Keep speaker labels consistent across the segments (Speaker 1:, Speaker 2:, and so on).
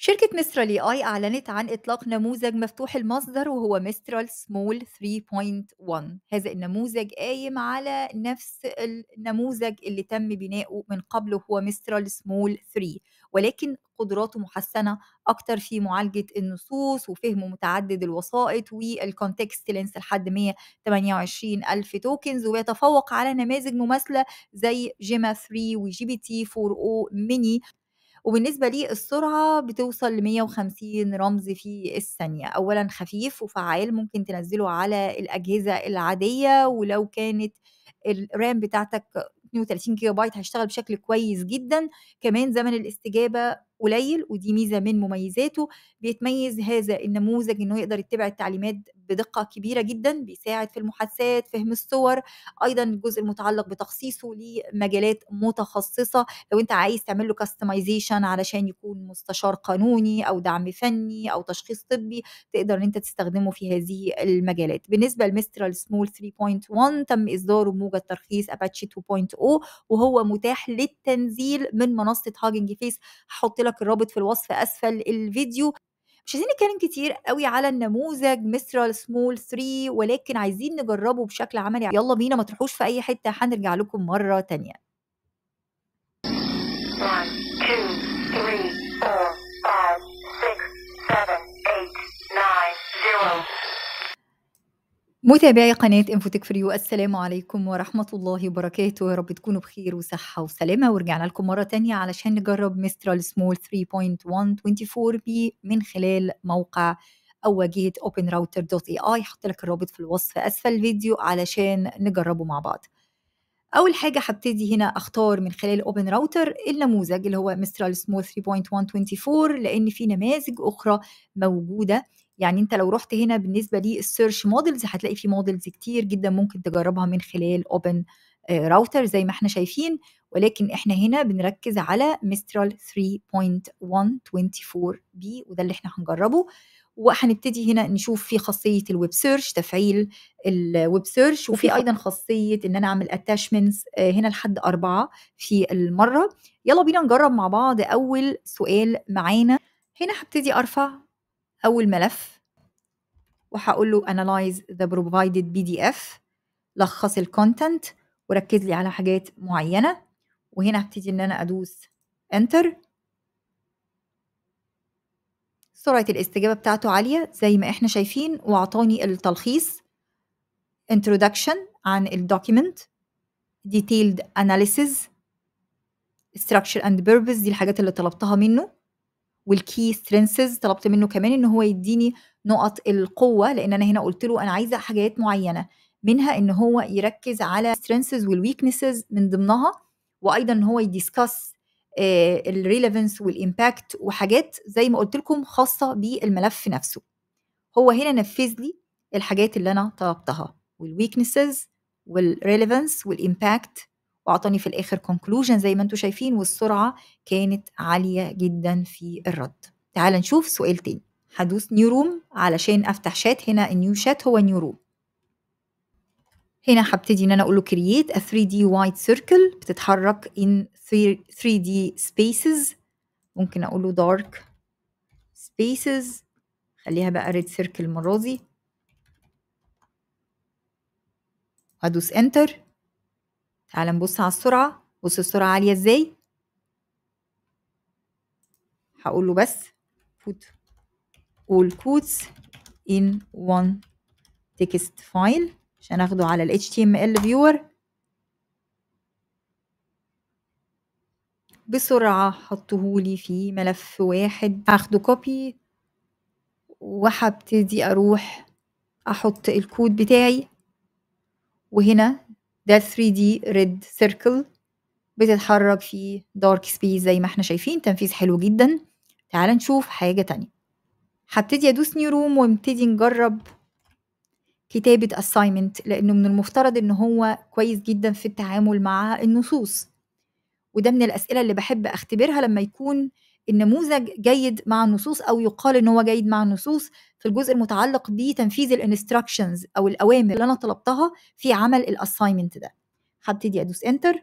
Speaker 1: شركة مسترال اي اي أعلنت عن إطلاق نموذج مفتوح المصدر وهو مسترال سمول 3.1 هذا النموذج قايم على نفس النموذج اللي تم بناؤه من قبل وهو مسترال سمول 3 ولكن قدراته محسنة أكتر في معالجة النصوص وفهم متعدد الوسائط والكونتكست لينس لحد 128 ألف توكنز ويتفوق على نماذج مماثلة زي جيما 3 وجي بي تي 4 او ميني وبالنسبة لي السرعة بتوصل ل 150 رمز في الثانية أولا خفيف وفعال ممكن تنزله على الأجهزة العادية ولو كانت الرام بتاعتك 32 جيجا بايت هيشتغل بشكل كويس جدا كمان زمن الاستجابة قليل ودي ميزة من مميزاته بيتميز هذا النموذج انه يقدر يتبع التعليمات بدقه كبيره جدا بيساعد في المحادثات فهم الصور ايضا الجزء المتعلق بتخصيصه لمجالات متخصصه لو انت عايز تعمل له كاستمايزيشن علشان يكون مستشار قانوني او دعم فني او تشخيص طبي تقدر ان انت تستخدمه في هذه المجالات بالنسبه لمسترال سمول 3.1 تم اصداره موجة ترخيص اباتشي 2.0 وهو متاح للتنزيل من منصه هاجنج فيس هحط لك الرابط في الوصف اسفل الفيديو مش عايزين نتكلم كتير قوي على النموذج مصر سمول 3 ولكن عايزين نجربه بشكل عملي يلا بينا ما تروحوش في اي حته هنرجع لكم مره تانيه متابعي قناة انفوتك فريو السلام عليكم ورحمة الله وبركاته يا رب تكونوا بخير وصحة وسلامة ورجعنا لكم مرة تانية علشان نجرب مسترال سمول 3.124 بي من خلال موقع أو واجهة openrouter.ai حط لك الرابط في الوصف أسفل الفيديو علشان نجربه مع بعض أول حاجة هبتدي هنا أختار من خلال أوبن راوتر النموذج اللي هو مسترال سمول 3.124 لأن في نماذج أخرى موجودة يعني انت لو رحت هنا بالنسبه للسيرش مودلز هتلاقي في مودلز كتير جدا ممكن تجربها من خلال اوبن آه، راوتر زي ما احنا شايفين ولكن احنا هنا بنركز على مسترال 3.124 بي وده اللي احنا هنجربه وهنبتدي هنا نشوف في خاصيه الويب سيرش تفعيل الويب سيرش وفي ايضا خاصيه ان انا اعمل اتاشمنتس آه، هنا لحد اربعه في المره يلا بينا نجرب مع بعض اول سؤال معانا هنا هبتدي ارفع أول ملف وهقول له analyze the provided PDF لخص الكونتنت وركز لي على حاجات معينة وهنا هبتدي إن أنا أدوس enter سرعة الاستجابة بتاعته عالية زي ما احنا شايفين وأعطاني التلخيص introduction عن الدوكيمنت detailed analysis structure and purpose دي الحاجات اللي طلبتها منه والكي سترينسز طلبت منه كمان ان هو يديني نقط القوه لان انا هنا قلت له انا عايزه حاجات معينه منها ان هو يركز على سترينسز والويكنسز من ضمنها وايضا ان هو يديسكاس الريليفنس والامباكت وحاجات زي ما قلت لكم خاصه بالملف نفسه هو هنا نفذ لي الحاجات اللي انا طلبتها والويكنسز والريليفنس والامباكت واعطاني في الاخر كونكلوجن زي ما انتم شايفين والسرعه كانت عاليه جدا في الرد تعال نشوف سؤال تاني هدوس نيو روم علشان افتح شات هنا النيو شات هو نيو روم هنا هبتدي ان انا اقول له create a 3D وايت circle بتتحرك in 3D سبيسز ممكن اقول له dark spaces خليها بقى red circle المره دي هدوس انتر تعال نبص على السرعة بص السرعة عالية ازاي هقول له بس put all codes in one text file عشان اخده على ال HTML viewer بسرعة حطهولي في ملف واحد هاخده copy وهبتدي اروح احط الكود بتاعي وهنا ده 3D red circle بتتحرك في دارك سبيس زي ما احنا شايفين تنفيذ حلو جدا تعال نشوف حاجة تانية هبتدي ادوس نيو روم وابتدي نجرب كتابة assignment لأنه من المفترض إن هو كويس جدا في التعامل مع النصوص وده من الأسئلة اللي بحب أختبرها لما يكون النموذج جيد مع النصوص او يقال ان هو جيد مع النصوص في الجزء المتعلق بتنفيذ الانستراكشنز او الاوامر اللي انا طلبتها في عمل الاساينمنت ده هبتدي ادوس انتر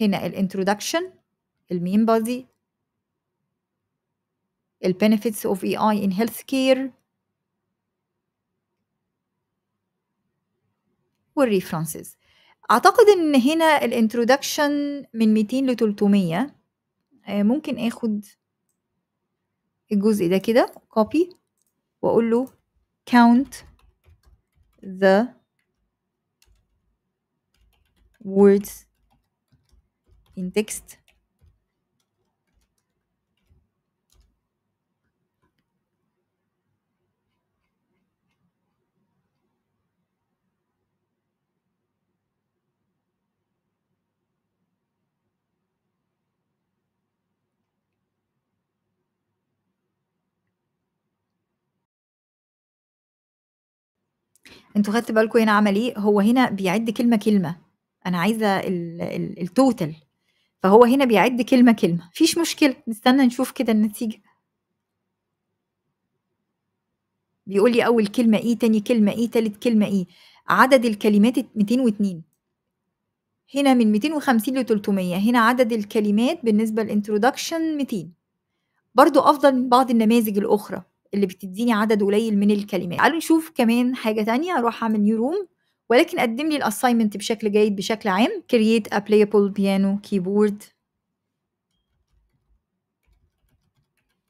Speaker 1: هنا الانترودكشن المين بادي اوف benefits of AI in كير والريفرنسز أعتقد إن هنا الانترودكشن من 200 ل300 آه، ممكن آخد الجزء ده كده كوبي وأقول له count the words in text أنتوا خدت بالكم هنا عمل إيه؟ هو هنا بيعد كلمة كلمة أنا عايزة التوتال فهو هنا بيعد كلمة كلمة مفيش مشكلة نستنى نشوف كده النتيجة بيقول لي أول كلمة إيه تاني كلمة إيه تالت كلمة إيه عدد الكلمات 202 هنا من 250 ل 300 هنا عدد الكلمات بالنسبة للانترودكشن 200 برضو أفضل من بعض النماذج الأخرى اللي بتديني عدد قليل من الكلمات تعالوا نشوف كمان حاجه تانية اروح اعمل نيو روم ولكن قدم لي الاساينمنت بشكل جيد بشكل عام create a playable piano keyboard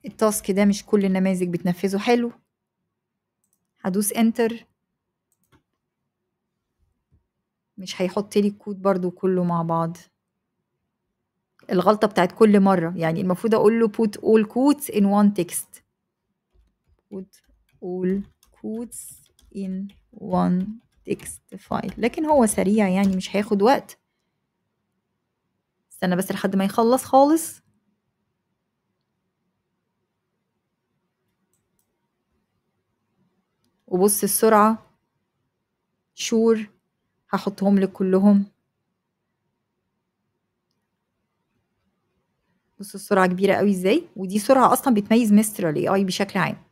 Speaker 1: التاسك ده مش كل النماذج بتنفذه حلو هدوس انتر مش هيحط لي الكود برضو كله مع بعض الغلطة بتاعت كل مرة يعني المفروض اقول له put all quotes in one text put all quotes in one text file لكن هو سريع يعني مش هياخد وقت استنى بس لحد ما يخلص خالص وبص السرعة شور هحطهم لك كلهم بص السرعة كبيرة قوي ازاي ودي سرعة اصلا بتميز مستر الاي اي بشكل عام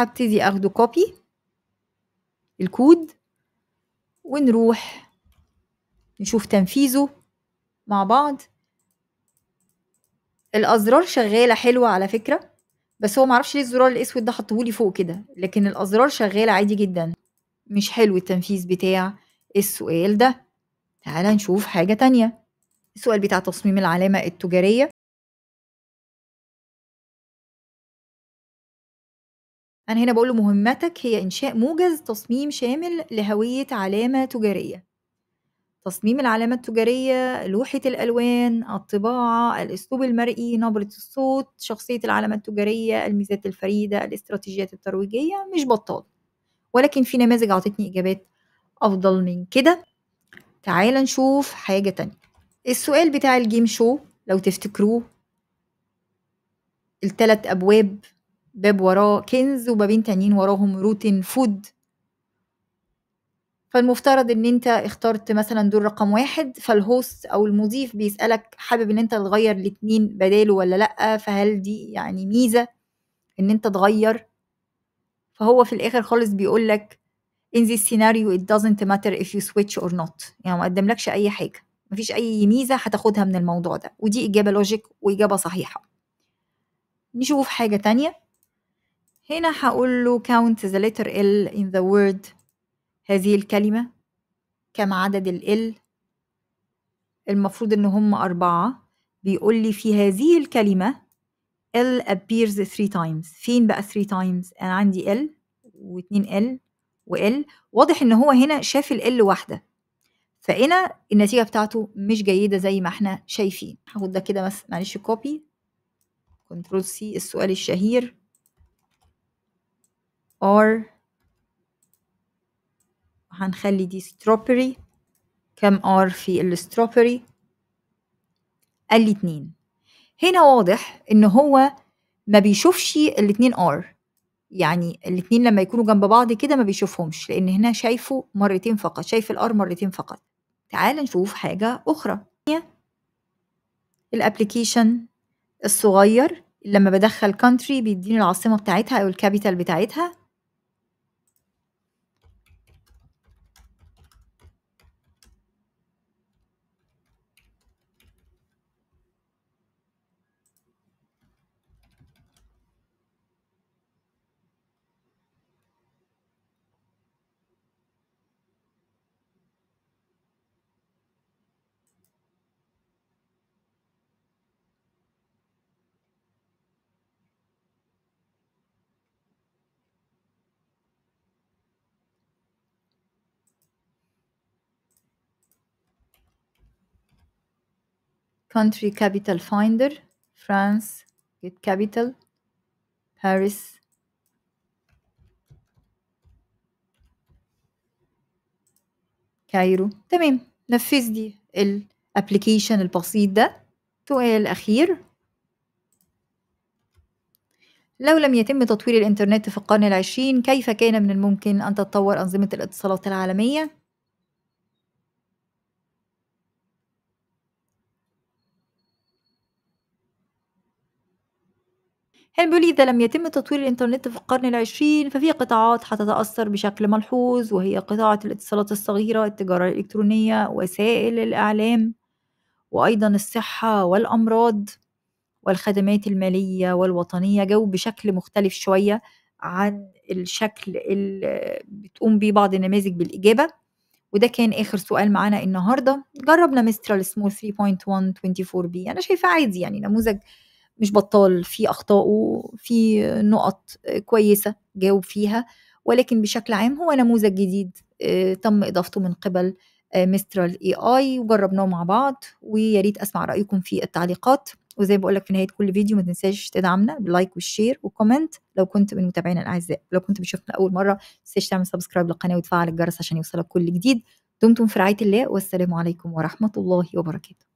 Speaker 1: هبتدي اخده كوبي الكود ونروح نشوف تنفيذه مع بعض الازرار شغاله حلوه على فكره بس هو معرفش ليه الزرار الاسود ده حطهولي فوق كده لكن الازرار شغاله عادي جدا مش حلو التنفيذ بتاع السؤال ده تعالى نشوف حاجه تانية السؤال بتاع تصميم العلامه التجاريه أنا هنا بقول مهمتك هي إنشاء موجز تصميم شامل لهوية علامة تجارية تصميم العلامة التجارية، لوحة الألوان، الطباعة، الأسلوب المرئي، نبرة الصوت، شخصية العلامة التجارية، الميزات الفريدة، الاستراتيجيات الترويجية، مش بطال ولكن في نماذج عطتني إجابات أفضل من كده تعال نشوف حاجة تانية السؤال بتاع الجيم شو لو تفتكروه التلات أبواب باب وراه كنز وبابين تانيين وراهم روتين فود فالمفترض ان انت اخترت مثلا دور رقم واحد فالهوست او المضيف بيسألك حابب ان انت تغير الاتنين بداله ولا لأ فهل دي يعني ميزة ان انت تغير فهو في الاخر خالص بيقولك in this scenario it doesn't matter if you switch or not يعني ما قدملكش اي حاجة مفيش اي ميزة هتاخدها من الموضوع ده ودي اجابة لوجيك واجابة صحيحة نشوف حاجة تانية هنا هقول له count the letter L in the word هذه الكلمة كم عدد ال L المفروض ان هم أربعة بيقول لي في هذه الكلمة L appears three times فين بقى three times أنا عندي L واتنين L وL واضح ان هو هنا شاف ال واحده فهنا النتيجه بتاعته مش جيده زي ما احنا شايفين هاخد ده كده بس معلش كوبي كنترول سي السؤال الشهير ار هنخلي دي ستروبري كم ار في الستروبري قال لي اتنين هنا واضح ان هو ما بيشوفش الاتنين ار يعني الاتنين لما يكونوا جنب بعض كده ما بيشوفهمش لان هنا شايفه مرتين فقط شايف الار مرتين فقط تعال نشوف حاجة أخرى الابليكيشن الصغير لما بدخل country بيديني العاصمة بتاعتها أو الكابيتال بتاعتها country capital finder France get capital Paris كايرو تمام نفذ دي الابليكيشن البسيط ده سؤال أخير لو لم يتم تطوير الإنترنت في القرن العشرين كيف كان من الممكن أن تتطور أنظمة الاتصالات العالمية؟ يعني بيقول إذا لم يتم تطوير الإنترنت في القرن العشرين ففي قطاعات حتتأثر بشكل ملحوظ وهي قطاع الاتصالات الصغيرة التجارة الإلكترونية وسائل الإعلام وأيضا الصحة والأمراض والخدمات المالية والوطنية جو بشكل مختلف شوية عن الشكل اللي بتقوم بيه بعض النماذج بالإجابة وده كان آخر سؤال معانا النهاردة جربنا مسترال سمول 3.124 بي أنا شايفاه عادي يعني نموذج مش بطال في اخطائه في نقط كويسه جاوب فيها ولكن بشكل عام هو نموذج جديد آه، تم اضافته من قبل آه، مسترال اي اي وجربناه مع بعض ويا ريت اسمع رايكم في التعليقات وزي ما بقول لك في نهايه كل فيديو ما تنساش تدعمنا باللايك والشير وكومنت لو كنت من متابعينا الاعزاء لو كنت بتشوفنا اول مره ما تنساش تعمل سبسكرايب للقناه وتفعل الجرس عشان يوصلك كل جديد دمتم في رعايه الله والسلام عليكم ورحمه الله وبركاته